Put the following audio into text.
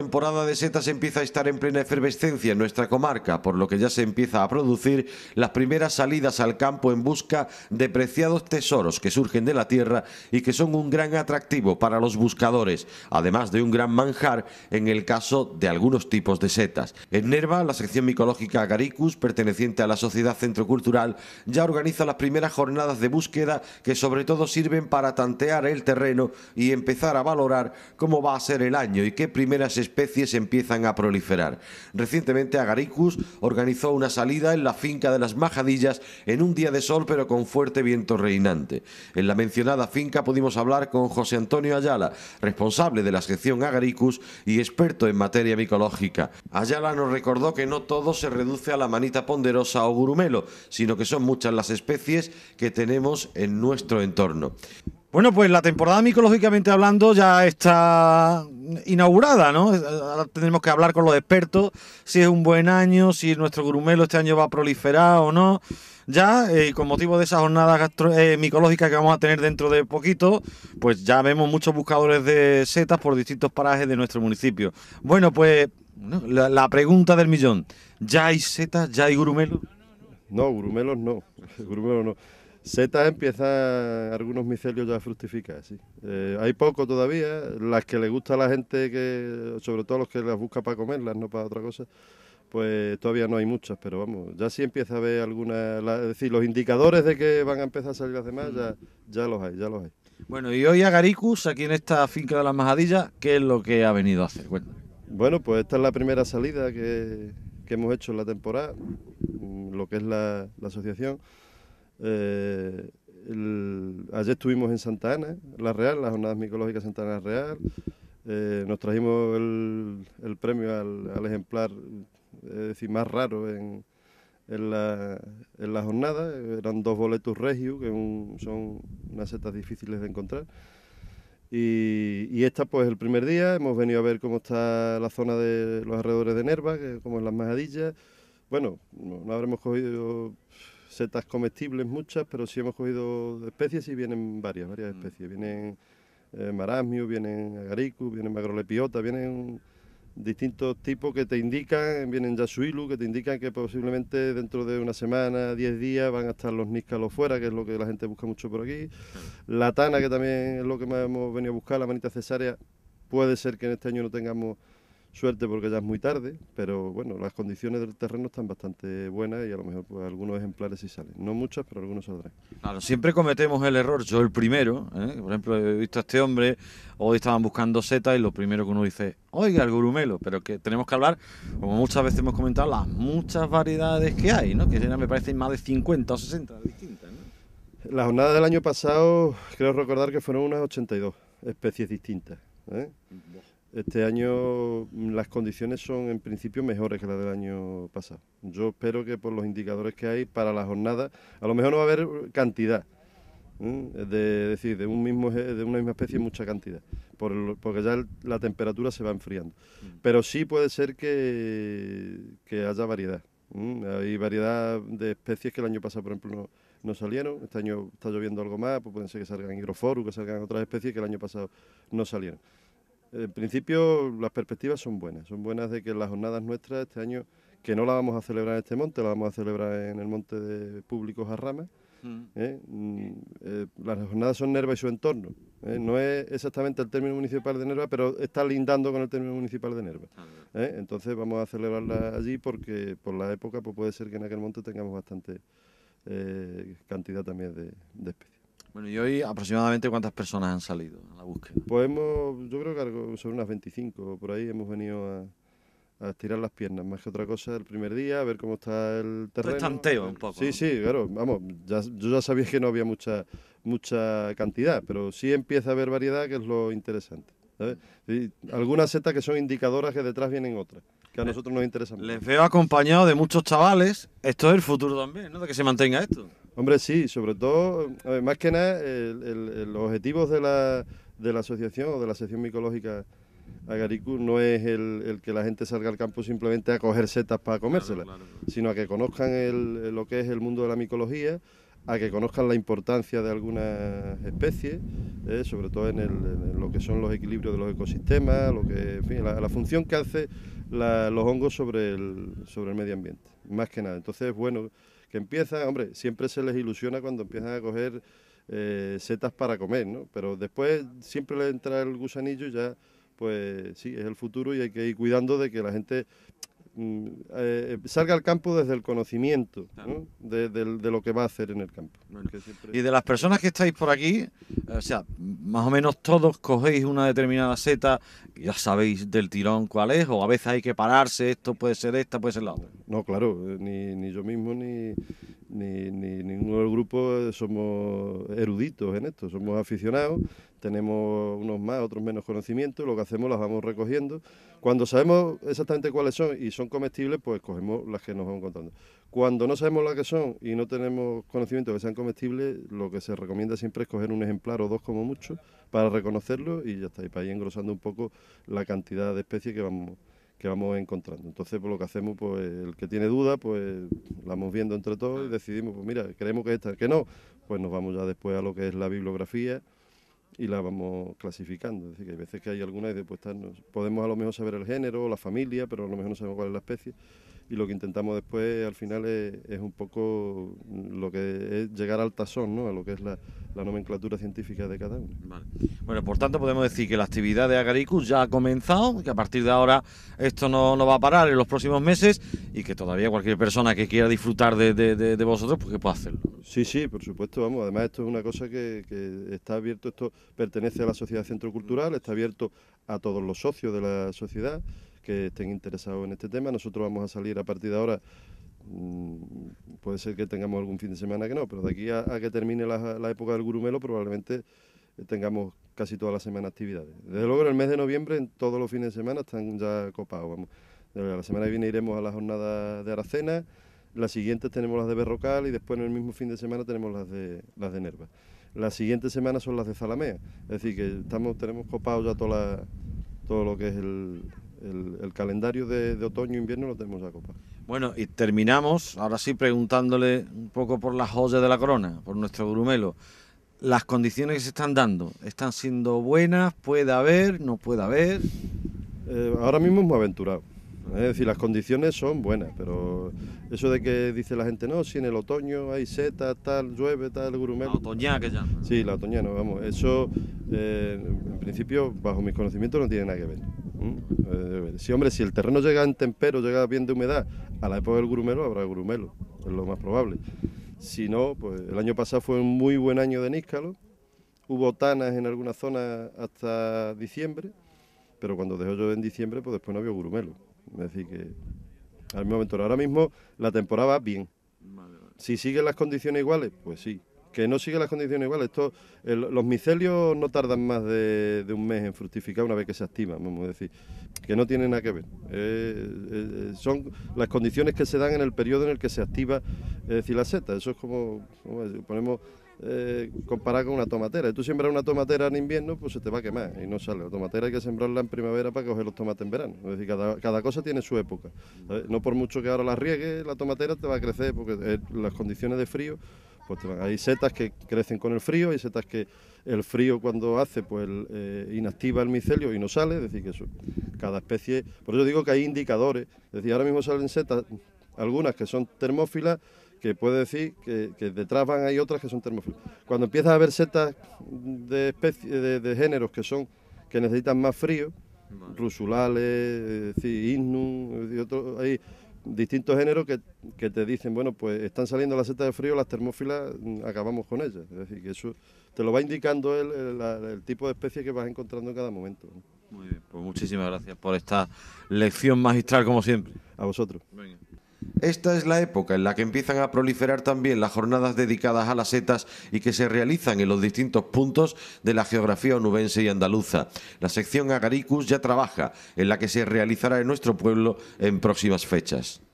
La temporada de setas empieza a estar en plena efervescencia en nuestra comarca, por lo que ya se empieza a producir las primeras salidas al campo en busca de preciados tesoros que surgen de la tierra y que son un gran atractivo para los buscadores, además de un gran manjar en el caso de algunos tipos de setas. En Nerva, la sección micológica Garicus, perteneciente a la Sociedad Centro Cultural, ya organiza las primeras jornadas de búsqueda que sobre todo sirven para tantear el terreno y empezar a valorar cómo va a ser el año y qué primeras especies empiezan a proliferar. Recientemente Agaricus organizó una salida en la finca de las Majadillas en un día de sol pero con fuerte viento reinante. En la mencionada finca pudimos hablar con José Antonio Ayala, responsable de la sección Agaricus y experto en materia micológica. Ayala nos recordó que no todo se reduce a la manita ponderosa o gurumelo, sino que son muchas las especies que tenemos en nuestro entorno. Bueno, pues la temporada micológicamente hablando ya está inaugurada, ¿no? Ahora tenemos que hablar con los expertos si es un buen año, si nuestro grumelo este año va a proliferar o no. Ya, eh, con motivo de esa jornada gastro eh, que vamos a tener dentro de poquito, pues ya vemos muchos buscadores de setas por distintos parajes de nuestro municipio. Bueno, pues la, pregunta del millón, ¿ya hay setas? ¿Ya hay grumelos? No, grumelos no, grumelos no. Setas empieza, algunos micelios ya a fructificar, sí. Eh, hay poco todavía, las que le gusta a la gente, que sobre todo los que las busca para comerlas, no para otra cosa, pues todavía no hay muchas, pero vamos, ya sí empieza a haber algunas, es decir, los indicadores de que van a empezar a salir las demás, ya, los hay, ya los hay. Bueno, y hoy Agaricus, aquí en esta finca de las Majadillas, ¿qué es lo que ha venido a hacer? Bueno, pues esta es la primera salida que, hemos hecho en la temporada, mm, lo que es la asociación. Eh, ayer estuvimos en Santa Ana, La Real, las jornadas micológicas Santa Ana Real. Eh, nos trajimos el, premio al, ejemplar eh, decir, más raro en, la, jornada. Eran dos boletos regio, que son unas setas difíciles de encontrar. Y, esta pues el primer día, hemos venido a ver cómo está la zona de los alrededores de Nerva, que, como en las majadillas. Bueno, no habremos cogido setas comestibles muchas, pero sí hemos cogido especies y vienen varias, varias mm. especies. Vienen eh, marasmius, vienen agaricus, vienen magrolepiota, vienen distintos tipos que te indican, vienen yasuilu, que te indican que posiblemente dentro de una semana, 10 días van a estar los níscalos fuera, que es lo que la gente busca mucho por aquí. La tana, que también es lo que hemos venido a buscar, la manita cesárea, puede ser que en este año no tengamos Suerte porque ya es muy tarde, pero bueno, las condiciones del terreno están bastante buenas y a lo mejor pues, algunos ejemplares sí salen. No muchas, pero algunos saldrán. Claro, siempre cometemos el error, yo el primero, ¿eh? por ejemplo, he visto a este hombre, hoy estaban buscando setas y lo primero que uno dice, oiga, el gurumelo, pero que tenemos que hablar, como muchas veces hemos comentado, las muchas variedades que hay, ¿no? que me parecen más de 50 o 60 distintas. ¿no? La jornada del año pasado, creo recordar que fueron unas 82 especies distintas. ¿eh? Este año mm, las condiciones son en principio mejores que las del año pasado. Yo espero que por los indicadores que hay para la jornada, a lo mejor no va a haber cantidad, es decir, de un mismo de una misma especie mucha cantidad, porque ya la temperatura se va enfriando. Mm. Pero sí puede ser que, haya variedad. Hay variedad de especies que el año pasado, por ejemplo, no, salieron. Este año está lloviendo algo más, pues pueden ser que salgan hidroforos, que salgan otras especies que el año pasado no salieron. En principio las perspectivas son buenas, son buenas de que las jornadas nuestras este año, que no la vamos a celebrar en este monte, la vamos a celebrar en el monte de Públicos a rama. Mm. ¿eh? Mm, eh, las jornadas son Nerva y su entorno. ¿eh? No es exactamente el término municipal de Nerva, pero está lindando con el término municipal de Nerva. Ah, Entonces vamos a celebrarla allí porque por la época pues puede ser que en aquel monte tengamos bastante cantidad también de especies. Bueno, ¿y hoy aproximadamente cuántas personas han salido a la búsqueda? Pues hemos, yo creo que son unas 25, por ahí hemos venido a, estirar las piernas, más que otra cosa el primer día, a ver cómo está el terreno. Lo estanteo un poco. Sí, sí, claro, vamos, ya, yo ya sabía que no había mucha, mucha cantidad, pero sí empieza a haber variedad, que es lo interesante. ¿sabes? algunas setas que son indicadoras que detrás vienen otras, que a nosotros nos interesan. Les veo acompañados de muchos chavales, esto es el futuro también, ¿no? De que se mantenga esto. Hombre, sí, sobre todo, más que nada, el, los objetivos de la, de la asociación o de la sección micológica Agaricu no es el, que la gente salga al campo simplemente a coger setas para comérselas, sino a que conozcan lo que es el mundo de la micología, a que conozcan la importancia de algunas especies, ¿eh? sobre todo en, lo que son los equilibrios de los ecosistemas, lo que, la, función que hacen los hongos sobre el, sobre el medio ambiente, más que nada. Entonces, bueno que empiezan, hombre, siempre se les ilusiona cuando empiezan a coger eh, setas para comer, ¿no? Pero después siempre le entra el gusanillo y ya, pues sí, es el futuro y hay que ir cuidando de que la gente Mm, eh, salga al campo desde el conocimiento de, lo que va a hacer en el campo. Y de las personas que estáis por aquí, eh, o sea, más o menos todos cogéis una determinada seta, ya sabéis del tirón cuál es, o a veces hay que pararse, esto puede ser esta, puede ser la otra. No, claro, eh, ni, ni yo mismo ni, ni, ninguno del grupo eh, somos eruditos en esto, somos aficionados, tenemos unos más, otros menos conocimiento, lo que hacemos las vamos recogiendo. Cuando sabemos exactamente cuáles son y son comestibles, pues cogemos las que nos van contando. Cuando no sabemos las que son y no tenemos conocimiento que sean comestibles, lo que se recomienda siempre es coger un ejemplar o dos como mucho para reconocerlo y ya está, y para ir engrosando un poco la cantidad de especies que vamos que vamos encontrando. Entonces, pues lo que hacemos, pues el que tiene duda, pues la vamos viendo entre todos y decidimos, pues mira, creemos que esta, que no, pues nos vamos ya después a lo que es la bibliografía y la vamos clasificando. Es decir, que hay veces que hay algunas y después podemos a lo mejor saber el género, la familia, pero a lo mejor no sabemos cuál es la especie y lo que intentamos después al final es, un poco lo que es llegar al tasón, ¿no? a lo que es la, nomenclatura científica de cada uno. Vale. Bueno, por tanto podemos decir que la actividad de Agaricus ya ha comenzado, que a partir de ahora esto no, va a parar en los próximos meses y que todavía cualquier persona que quiera disfrutar de, de vosotros, pues que pueda hacerlo. Sí, sí, por supuesto, vamos, además esto es una cosa que, que está abierto, esto pertenece a la Sociedad Centro Cultural, está abierto a todos los socios de la sociedad que estén interesados en este tema. Nosotros vamos a salir a partir de ahora. Mm, puede ser que tengamos algún fin de semana que no, pero de aquí a, que termine la, época del gurumelo probablemente eh, tengamos casi toda la semana actividades. Desde luego en el mes de noviembre, en todos los fines de semana, están ya copados. Vamos. La semana que viene iremos a la jornada de Aracena, las siguientes tenemos las de Berrocal y después en el mismo fin de semana tenemos las de, las de Nerva. Las siguientes semanas son las de Zalamea, es decir, que estamos, tenemos copado ya todo lo que es el, el, calendario de, otoño-invierno lo tenemos a copa. Bueno, y terminamos ahora sí preguntándole un poco por las joyas de la corona, por nuestro grumelo. Las condiciones que se están dando, ¿están siendo buenas? ¿Puede haber? ¿No puede haber? Eh, ahora mismo es muy aventurado. Es decir, las condiciones son buenas, pero eso de que dice la gente, no, si en el otoño hay setas, tal, llueve, tal, grumelo. La otoñana que ya. Sí, la no vamos. Eso, eh, en principio, bajo mis conocimientos, no tiene nada que ver. ¿Mm? Eh, hombre, si el terreno llega en tempero, llega bien de humedad, a la época del grumelo habrá grumelo, es lo más probable. Si no, pues el año pasado fue un muy buen año de níscalo, hubo tanas en algunas zonas hasta diciembre, pero cuando dejó llover en diciembre, pues después no había grumelo. Es decir, que al momento, ahora mismo la temporada va bien. Si siguen las condiciones iguales, pues sí, que no sigue las condiciones iguales. los micelios no tardan más de, un mes en fructificar una vez que se activan, vamos a decir, que no tienen nada que ver. Eh, eh, son las condiciones que se dan en el periodo en el que se activa eh, seta... Eso es como, ponemos eh, comparar con una tomatera. Si tú siembras una tomatera en invierno, pues se te va a quemar y no sale. La tomatera hay que sembrarla en primavera para coger los tomates en verano. Es decir, cada, cosa tiene su época. No por mucho que ahora la riegue, la tomatera te va a crecer porque las condiciones de frío pues hay setas que crecen con el frío, hay setas que el frío cuando hace, pues eh, inactiva el micelio y no sale, es decir, que eso, cada especie, por eso digo que hay indicadores, es decir, ahora mismo salen setas, algunas que son termófilas, que puede decir que, detrás van hay otras que son termófilas. Cuando empiezas a ver setas de, especie, de, géneros que son, que necesitan más frío, rusulales, es hay distintos géneros que, te dicen, bueno, pues están saliendo las setas de frío, las termófilas, mm, acabamos con ellas. Es decir, que eso te lo va indicando el, el tipo de especie que vas encontrando en cada momento. Muy bien, pues muchísimas gracias por esta lección magistral como siempre. A vosotros. Esta es la época en la que empiezan a proliferar también las jornadas dedicadas a las setas y que se realizan en los distintos puntos de la geografía onubense y andaluza. La sección Agaricus ya trabaja, en la que se realizará en nuestro pueblo en próximas fechas.